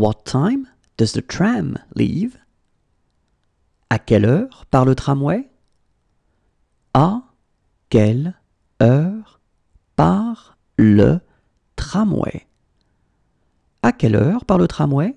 What time does the tram leave? À quelle heure part le tramway? À quelle heure part le tramway? À quelle heure part le tramway?